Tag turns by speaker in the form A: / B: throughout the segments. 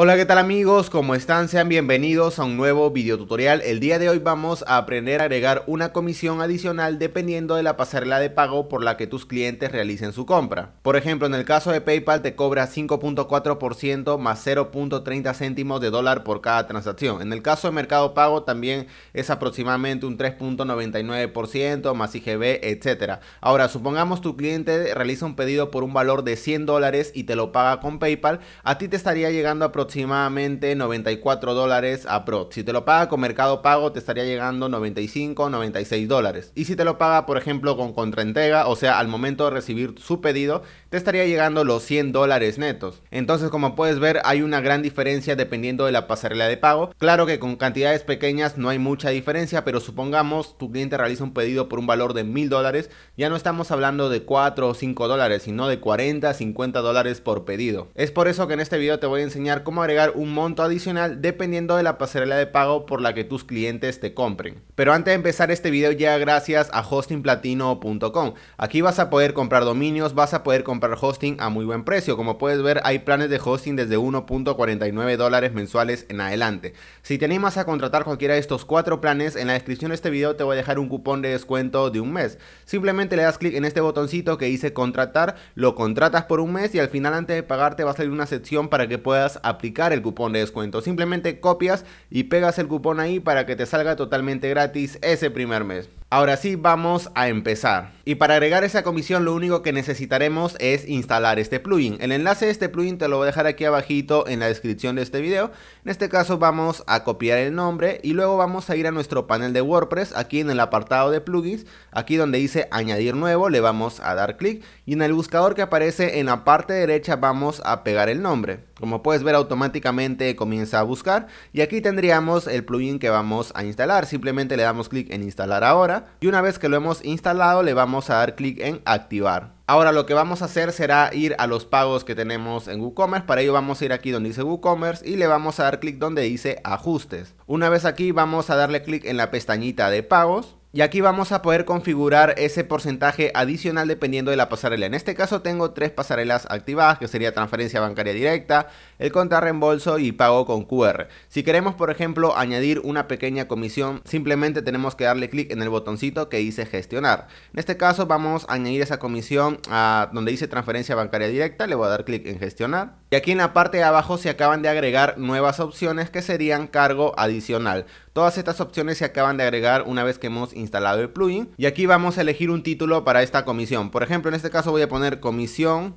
A: Hola qué tal amigos, ¿cómo están? Sean bienvenidos a un nuevo video tutorial. El día de hoy vamos a aprender a agregar una comisión adicional dependiendo de la pasarela de pago por la que tus clientes realicen su compra. Por ejemplo, en el caso de PayPal te cobra 5.4% más 0.30 céntimos de dólar por cada transacción. En el caso de Mercado Pago también es aproximadamente un 3.99% más IGB, etcétera Ahora, supongamos tu cliente realiza un pedido por un valor de 100 dólares y te lo paga con PayPal, a ti te estaría llegando a aproximadamente 94 dólares a Pro. Si te lo paga con Mercado Pago te estaría llegando 95, 96 dólares. Y si te lo paga, por ejemplo, con contraentrega, o sea, al momento de recibir su pedido, te estaría llegando los 100 dólares netos. Entonces, como puedes ver, hay una gran diferencia dependiendo de la pasarela de pago. Claro que con cantidades pequeñas no hay mucha diferencia, pero supongamos tu cliente realiza un pedido por un valor de 1000 dólares, ya no estamos hablando de 4 o 5 dólares, sino de 40, 50 dólares por pedido. Es por eso que en este video te voy a enseñar cómo agregar un monto adicional dependiendo de la pasarela de pago por la que tus clientes te compren. Pero antes de empezar este video ya gracias a hostingplatino.com. Aquí vas a poder comprar dominios, vas a poder comprar hosting a muy buen precio. Como puedes ver hay planes de hosting desde 1.49 dólares mensuales en adelante. Si te animas a contratar cualquiera de estos cuatro planes, en la descripción de este video te voy a dejar un cupón de descuento de un mes. Simplemente le das clic en este botoncito que dice contratar, lo contratas por un mes y al final antes de pagarte va a salir una sección para que puedas aplicar el cupón de descuento. Simplemente copias y pegas el cupón ahí para que te salga totalmente gratis ese primer mes. Ahora sí, vamos a empezar. Y para agregar esa comisión lo único que necesitaremos es instalar este plugin. El enlace de este plugin te lo voy a dejar aquí abajito en la descripción de este video. En este caso vamos a copiar el nombre y luego vamos a ir a nuestro panel de WordPress aquí en el apartado de plugins. Aquí donde dice añadir nuevo le vamos a dar clic y en el buscador que aparece en la parte derecha vamos a pegar el nombre. Como puedes ver automáticamente comienza a buscar y aquí tendríamos el plugin que vamos a instalar. Simplemente le damos clic en instalar ahora y una vez que lo hemos instalado le vamos a dar clic en activar. Ahora lo que vamos a hacer será ir a los pagos que tenemos en WooCommerce. Para ello vamos a ir aquí donde dice WooCommerce y le vamos a dar clic donde dice ajustes. Una vez aquí vamos a darle clic en la pestañita de pagos. Y aquí vamos a poder configurar ese porcentaje adicional dependiendo de la pasarela. En este caso tengo tres pasarelas activadas, que sería transferencia bancaria directa, el contrarreembolso y pago con QR. Si queremos, por ejemplo, añadir una pequeña comisión, simplemente tenemos que darle clic en el botoncito que dice gestionar. En este caso vamos a añadir esa comisión a donde dice transferencia bancaria directa, le voy a dar clic en gestionar. Y aquí en la parte de abajo se acaban de agregar nuevas opciones que serían cargo adicional. Todas estas opciones se acaban de agregar una vez que hemos instalado el plugin. Y aquí vamos a elegir un título para esta comisión. Por ejemplo, en este caso voy a poner comisión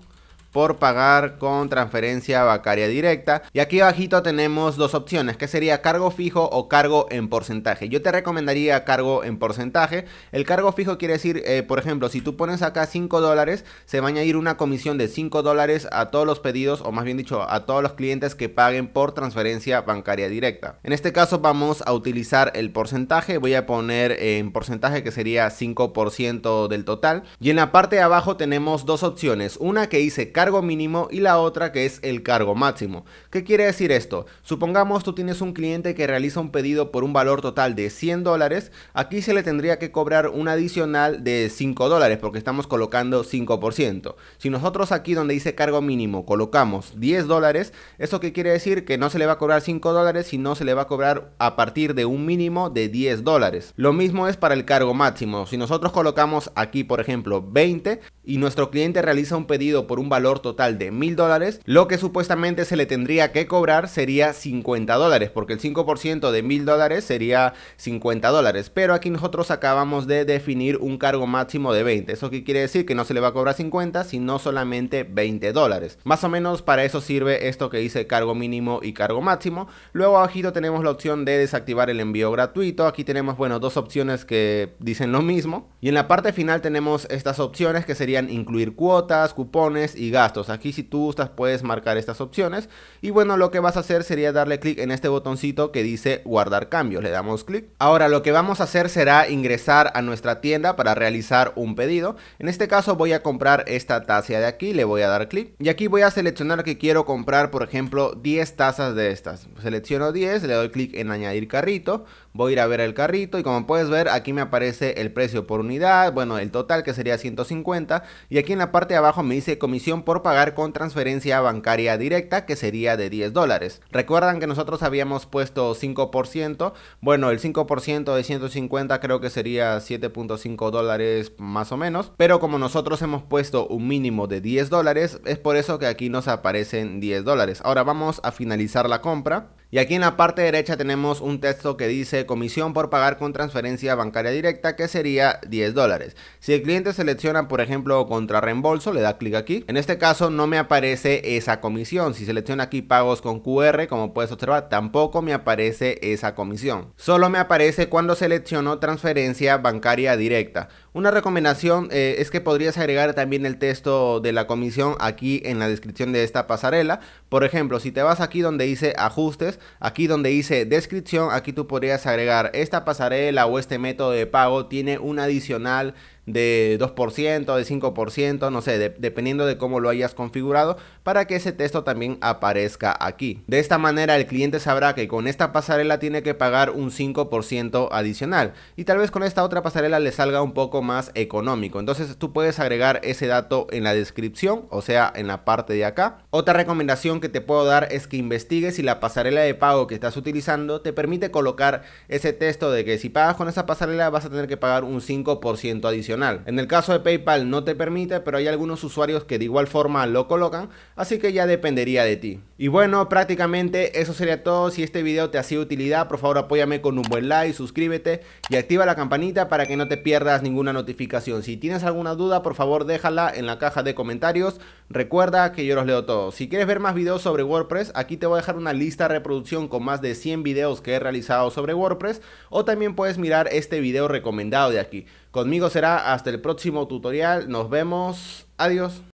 A: por pagar con transferencia bancaria directa. Y aquí abajito tenemos dos opciones, que sería cargo fijo o cargo en porcentaje. Yo te recomendaría cargo en porcentaje. El cargo fijo quiere decir, eh, por ejemplo, si tú pones acá 5 dólares, se va a añadir una comisión de 5 dólares a todos los pedidos, o más bien dicho, a todos los clientes que paguen por transferencia bancaria directa. En este caso vamos a utilizar el porcentaje, voy a poner en porcentaje que sería 5% del total. Y en la parte de abajo tenemos dos opciones, una que dice cargo cargo mínimo y la otra que es el cargo máximo. ¿Qué quiere decir esto? Supongamos tú tienes un cliente que realiza un pedido por un valor total de 100 dólares, aquí se le tendría que cobrar un adicional de 5 dólares porque estamos colocando 5%. Si nosotros aquí donde dice cargo mínimo colocamos 10 dólares, ¿eso qué quiere decir? Que no se le va a cobrar 5 dólares, sino se le va a cobrar a partir de un mínimo de 10 dólares. Lo mismo es para el cargo máximo. Si nosotros colocamos aquí, por ejemplo, 20, y nuestro cliente realiza un pedido por un valor total de mil dólares, lo que supuestamente se le tendría que cobrar sería 50 dólares, porque el 5% de mil dólares sería 50 dólares. Pero aquí nosotros acabamos de definir un cargo máximo de 20. ¿Eso qué quiere decir? Que no se le va a cobrar 50, sino solamente 20 dólares. Más o menos para eso sirve esto que dice cargo mínimo y cargo máximo. Luego abajito tenemos la opción de desactivar el envío gratuito. Aquí tenemos, bueno, dos opciones que dicen lo mismo. Y en la parte final tenemos estas opciones que serían incluir cuotas, cupones y gastos. Aquí si tú gustas puedes marcar estas opciones. Y bueno, lo que vas a hacer sería darle clic en este botoncito que dice guardar cambios. Le damos clic. Ahora lo que vamos a hacer será ingresar a nuestra tienda para realizar un pedido. En este caso voy a comprar esta taza de aquí, le voy a dar clic. Y aquí voy a seleccionar que quiero comprar, por ejemplo, 10 tazas de estas. Selecciono 10, le doy clic en añadir carrito. Voy a ir a ver el carrito y como puedes ver aquí me aparece el precio por unidad, bueno el total que sería 150 y aquí en la parte de abajo me dice comisión por pagar con transferencia bancaria directa que sería de 10 dólares. Recuerdan que nosotros habíamos puesto 5%, bueno el 5% de 150 creo que sería 7.5 dólares más o menos, pero como nosotros hemos puesto un mínimo de 10 dólares es por eso que aquí nos aparecen 10 dólares. Ahora vamos a finalizar la compra y aquí en la parte derecha tenemos un texto que dice comisión por pagar con transferencia bancaria directa que sería 10 dólares. Si el cliente selecciona por ejemplo contra le da clic aquí. En este caso no me aparece esa comisión. Si selecciona aquí pagos con QR, como puedes observar, tampoco me aparece esa comisión. Solo me aparece cuando selecciono transferencia bancaria directa. Una recomendación eh, es que podrías agregar también el texto de la comisión aquí en la descripción de esta pasarela. Por ejemplo, si te vas aquí donde dice ajustes, aquí donde dice descripción, aquí tú podrías agregar esta pasarela o este método de pago tiene un adicional de 2%, de 5%, no sé, dependiendo de cómo lo hayas configurado, para que ese texto también aparezca aquí. De esta manera el cliente sabrá que con esta pasarela tiene que pagar un 5% adicional y tal vez con esta otra pasarela le salga un poco más económico. Entonces tú puedes agregar ese dato en la descripción, o sea, en la parte de acá. Otra recomendación que te puedo dar es que investigues si la pasarela de pago que estás utilizando te permite colocar ese texto de que si pagas con esa pasarela vas a tener que pagar un 5% adicional en el caso de PayPal no te permite, pero hay algunos usuarios que de igual forma lo colocan, así que ya dependería de ti. Y bueno, prácticamente eso sería todo. Si este video te ha sido de utilidad, por favor apóyame con un buen like, suscríbete y activa la campanita para que no te pierdas ninguna notificación. Si tienes alguna duda, por favor déjala en la caja de comentarios. Recuerda que yo los leo todos. Si quieres ver más videos sobre WordPress, aquí te voy a dejar una lista de reproducción con más de 100 videos que he realizado sobre WordPress o también puedes mirar este video recomendado de aquí. Conmigo será hasta el próximo tutorial. Nos vemos. Adiós.